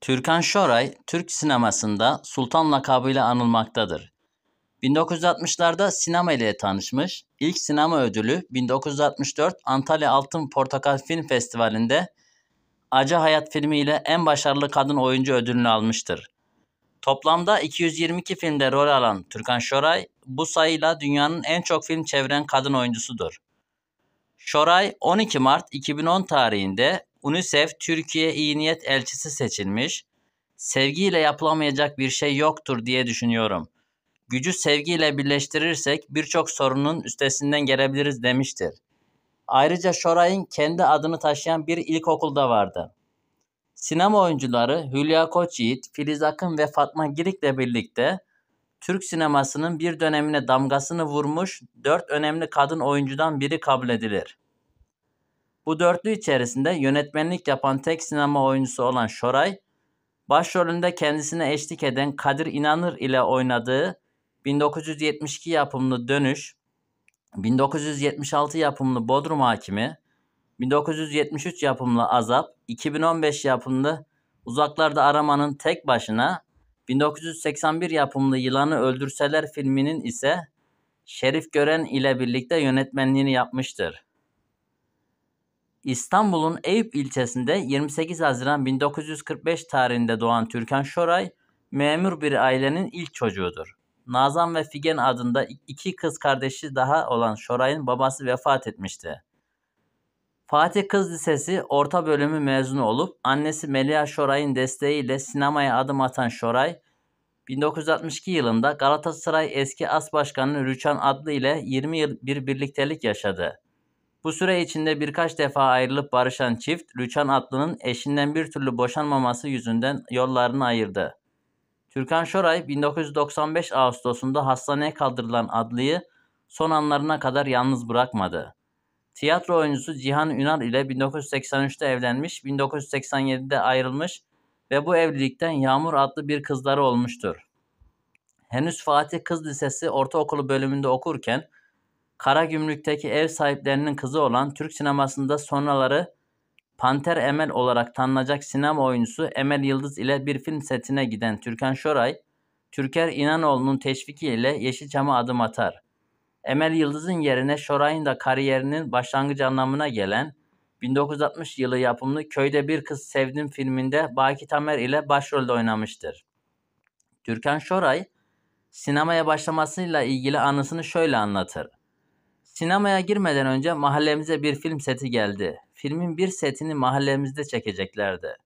Türkan Şoray, Türk sinemasında Sultan lakabıyla anılmaktadır. 1960'larda sinema ile tanışmış, ilk sinema ödülü 1964 Antalya Altın Portakal Film Festivali'nde Acı Hayat filmiyle en başarılı kadın oyuncu ödülünü almıştır. Toplamda 222 filmde rol alan Türkan Şoray, bu sayıyla dünyanın en çok film çeviren kadın oyuncusudur. Şoray 12 Mart 2010 tarihinde UNICEF Türkiye İyi Niyet Elçisi seçilmiş. Sevgiyle yapılamayacak bir şey yoktur diye düşünüyorum. Gücü sevgiyle birleştirirsek birçok sorunun üstesinden gelebiliriz demiştir. Ayrıca Şoray'ın kendi adını taşıyan bir ilkokulda vardı. Sinema oyuncuları Hülya Koçyiğit, Filiz Akın ve Fatma Girik'le birlikte Türk sinemasının bir dönemine damgasını vurmuş dört önemli kadın oyuncudan biri kabul edilir. Bu dörtlü içerisinde yönetmenlik yapan tek sinema oyuncusu olan Şoray, başrolünde kendisine eşlik eden Kadir İnanır ile oynadığı 1972 yapımlı Dönüş, 1976 yapımlı Bodrum Hakimi, 1973 yapımlı Azap, 2015 yapımlı Uzaklarda Aramanın Tek Başına, 1981 yapımlı Yılanı Öldürseler filminin ise Şerif Gören ile birlikte yönetmenliğini yapmıştır. İstanbul'un Eyüp ilçesinde 28 Haziran 1945 tarihinde doğan Türkan Şoray, memur bir ailenin ilk çocuğudur. Nazan ve Figen adında iki kız kardeşi daha olan Şoray'ın babası vefat etmişti. Fatih Kız Lisesi orta bölümü mezunu olup annesi Melia Şoray'ın desteğiyle sinemaya adım atan Şoray, 1962 yılında Galatasaray eski as başkanı Rüçhan Adlı ile 20 yıl bir birliktelik yaşadı. Bu süre içinde birkaç defa ayrılıp barışan çift, Lüçhan Atlı'nın eşinden bir türlü boşanmaması yüzünden yollarını ayırdı. Türkan Şoray 1995 Ağustos'unda hastaneye kaldırılan Adlı'yı son anlarına kadar yalnız bırakmadı. Tiyatro oyuncusu Cihan Ünal ile 1983'te evlenmiş, 1987'de ayrılmış ve bu evlilikten Yağmur adlı bir kızları olmuştur. Henüz Fatih Kız Lisesi Ortaokulu bölümünde okurken Karagümrük'teki ev sahiplerinin kızı olan Türk sinemasında sonraları Panter Emel olarak tanınacak sinema oyuncusu Emel Yıldız ile bir film setine giden Türkan Şoray, Türker İnanoğlu'nun teşvikiyle Yeşilçam'a adım atar. Emel Yıldız'ın yerine Şoray'ın da kariyerinin başlangıç anlamına gelen 1960 yılı yapımlı Köyde Bir Kız Sevdim filminde Baki Tamer ile başrolde oynamıştır. Türkan Şoray, sinemaya başlamasıyla ilgili anısını şöyle anlatır. Sinemaya girmeden önce mahallemize bir film seti geldi. Filmin bir setini mahallemizde çekeceklerdi.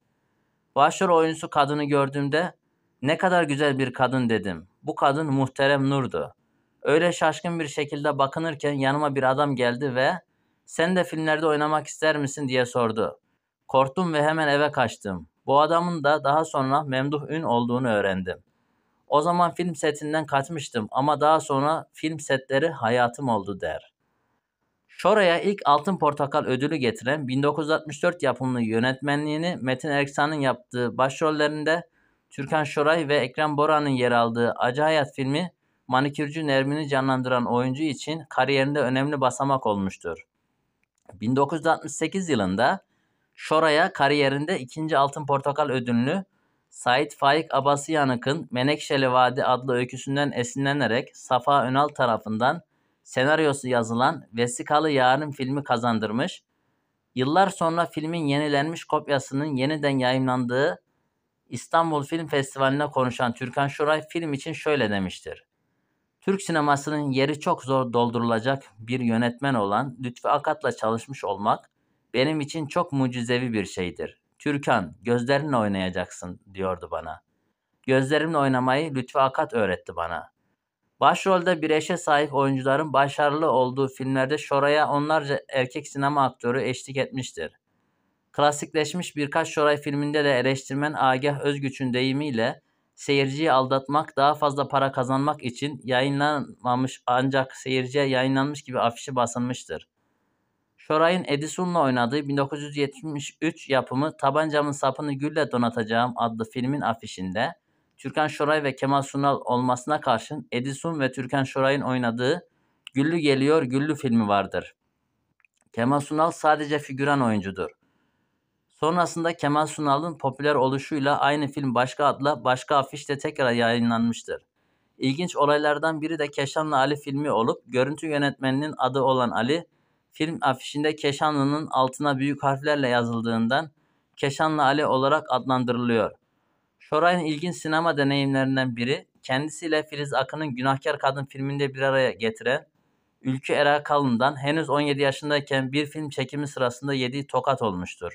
Başrol oyuncusu kadını gördüğümde ne kadar güzel bir kadın dedim. Bu kadın muhterem Nur'du. Öyle şaşkın bir şekilde bakınırken yanıma bir adam geldi ve sen de filmlerde oynamak ister misin diye sordu. Korktum ve hemen eve kaçtım. Bu adamın da daha sonra Memduh Ün olduğunu öğrendim. O zaman film setinden kaçmıştım ama daha sonra film setleri hayatım oldu der. Şoray'a ilk Altın Portakal ödülü getiren 1964 yapımlı yönetmenliğini Metin Erksan'ın yaptığı başrollerinde Türkan Şoray ve Ekrem Bora'nın yer aldığı Acı Hayat filmi manikürcü Nermin'i canlandıran oyuncu için kariyerinde önemli basamak olmuştur. 1968 yılında Şoray'a kariyerinde ikinci Altın Portakal ödülünü Sait Faik Abasıyanık'ın Menekşeli Vadi adlı öyküsünden esinlenerek Safa Önal tarafından senaryosu yazılan Vesikalı Yarın filmi kazandırmış. Yıllar sonra filmin yenilenmiş kopyasının yeniden yayınlandığı İstanbul Film Festivali'ne konuşan Türkan Şoray film için şöyle demiştir. Türk sinemasının yeri çok zor doldurulacak bir yönetmen olan Lütfi Akat'la çalışmış olmak benim için çok mucizevi bir şeydir. Türkan, gözlerinle oynayacaksın diyordu bana. Gözlerimle oynamayı Lütfi Akat öğretti bana. Başrolde bir eşe sahip oyuncuların başarılı olduğu filmlerde Şoray'a onlarca erkek sinema aktörü eşlik etmiştir. Klasikleşmiş birkaç Şoray filminde de eleştirmen Agah Özgüç'ün deyimiyle seyirciyi aldatmak daha fazla para kazanmak için yayınlanmamış ancak seyirciye yayınlanmış gibi afişi basılmıştır. Şoray'ın Edison'la oynadığı 1973 yapımı Tabancamın Sapını Gülle Donatacağım adlı filmin afişinde Türkan Şoray ve Kemal Sunal olmasına karşın Edison ve Türkan Şoray'ın oynadığı Güllü Geliyor Güllü filmi vardır. Kemal Sunal sadece figüran oyuncudur. Sonrasında Kemal Sunal'ın popüler oluşuyla aynı film başka adla başka afişte tekrar yayınlanmıştır. İlginç olaylardan biri de Keşanlı Ali filmi olup görüntü yönetmeninin adı olan Ali, film afişinde Keşanlı'nın altına büyük harflerle yazıldığından Keşanlı Ali olarak adlandırılıyor. Şoray'ın ilginç sinema deneyimlerinden biri kendisiyle Filiz Akın'ın Günahkar Kadın filminde bir araya getiren Ülkü Erakalı'ndan henüz 17 yaşındayken bir film çekimi sırasında yediği tokat olmuştur.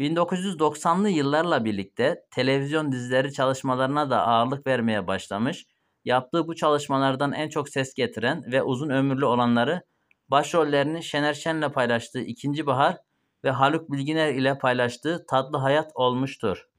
1990'lı yıllarla birlikte televizyon dizileri çalışmalarına da ağırlık vermeye başlamış, yaptığı bu çalışmalardan en çok ses getiren ve uzun ömürlü olanları başrollerini Şener Şen'le paylaştığı İkinci Bahar ve Haluk Bilginer ile paylaştığı Tatlı Hayat olmuştur.